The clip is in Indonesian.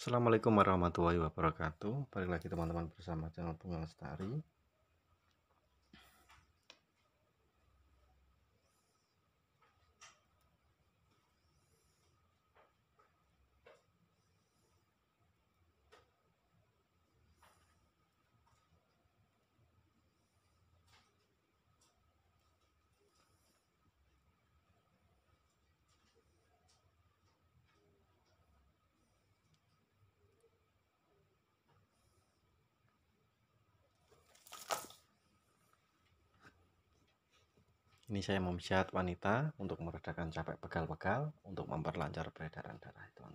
Assalamualaikum warahmatullahi wabarakatuh Balik lagi teman-teman bersama channel Bunga Lestari Ini saya memijat wanita untuk meredakan capek pegal-pegal untuk memperlancar peredaran darah itu.